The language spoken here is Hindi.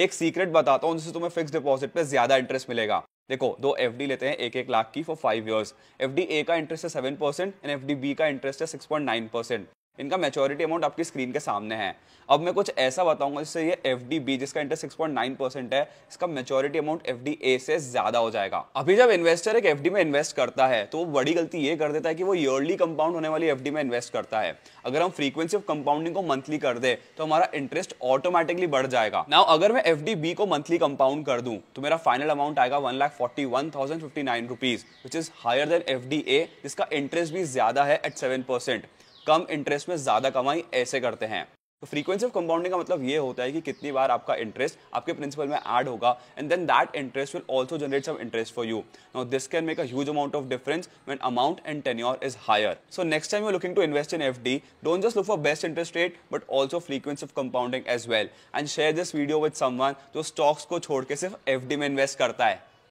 एक सीक्रेट बताता हूँ जिससे तुम्हें फिक्स डिपॉजिट पे ज़्यादा इंटरेस्ट मिलेगा देखो दो एफ लेते हैं एक एक लाख की for five years F D A का इंटरेस्ट है seven percent and F B का इंटरेस्ट है सिक्स पॉइंट नाइन परसेंट इनका मेचोरिटी अमाउंट आपकी स्क्रीन के सामने है अब मैं कुछ ऐसा बताऊंगा जिससे ये एफ डी बी जिसका इंटर नाइन परसेंट है इसका maturity amount F D A से ज्यादा हो जाएगा अभी जब इन्वेस्टर एक एफ डी में इन्वेस्ट करता है तो वो बड़ी गलती ये कर देता है कि वो ईयरली कंपाउंड होने वाली एफ डी में इन्वेस्ट करता है अगर हम फ्रीक्वेंसी ऑफ कंपाउंडिंग को मंथली कर दे तो हमारा इंटरेस्ट ऑटोमेटिकली बढ़ जाएगा ना अगर मैं एफ डी बी को मंथली कंपाउंड कर दूं तो मेरा फाइनल अमाउंट आएगा one lakh forty one thousand fifty nine rupees which is higher than F D A जिसका इंटरेस्ट भी ज्यादा है एट सेवन परसेंट कम इंटरेस्ट में ज़्यादा कमाई ऐसे करते हैं तो फ्रीक्वेंसी ऑफ कंपाउंडिंग का मतलब ये होता है कि कितनी बार आपका इंटरेस्ट आपके प्रिंसिपल में ऐड होगा and then that interest will also generate some interest for you now this can make a huge amount of difference when amount and tenure is higher so next time you looking to invest in F D don't just look for best interest rate but also frequency of compounding as well and share this video with someone जो स्टॉक्स को छोड़ के सिर्फ एफ में इन्वेस्ट करता है